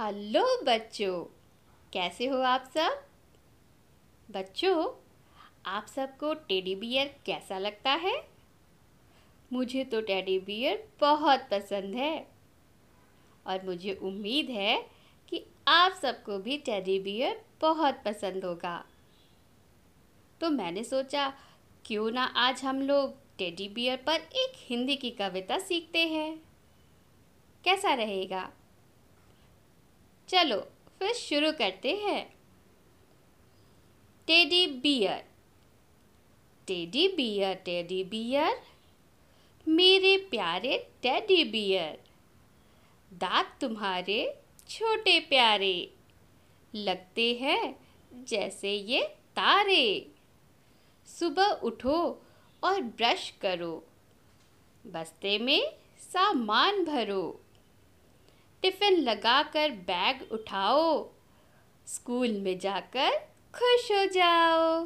hello बच्चों कैसे हो आप सब बच्चों आप सबको टेडी बियर कैसा लगता है मुझे तो टेडी बियर बहुत पसंद है और मुझे उम्मीद है कि आप सबको भी टेडी बियर बहुत पसंद होगा तो मैंने सोचा क्यों ना आज हम लोग टेडी बियर पर एक हिंदी की कविता सीखते हैं कैसा रहेगा चलो फिर शुरू करते हैं teddy bear teddy bear teddy bear मेरे प्यारे टेडी बियर दांत तुम्हारे छोटे प्यारे लगते हैं जैसे ये तारे सुबह उठो और ब्रश करो बस्ते में सामान भरो टिफ़िन लगाकर बैग उठाओ स्कूल में जाकर खुश हो जाओ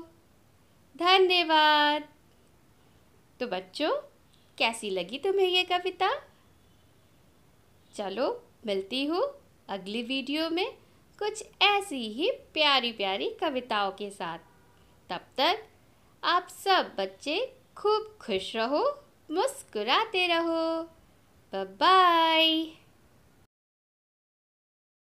धन्यवाद तो बच्चों कैसी लगी तुम्हें ये कविता चलो मिलती हूँ अगली वीडियो में कुछ ऐसी ही प्यारी प्यारी कविताओं के साथ तब तक आप सब बच्चे खूब खुश रहो मुस्कुराते रहो बाय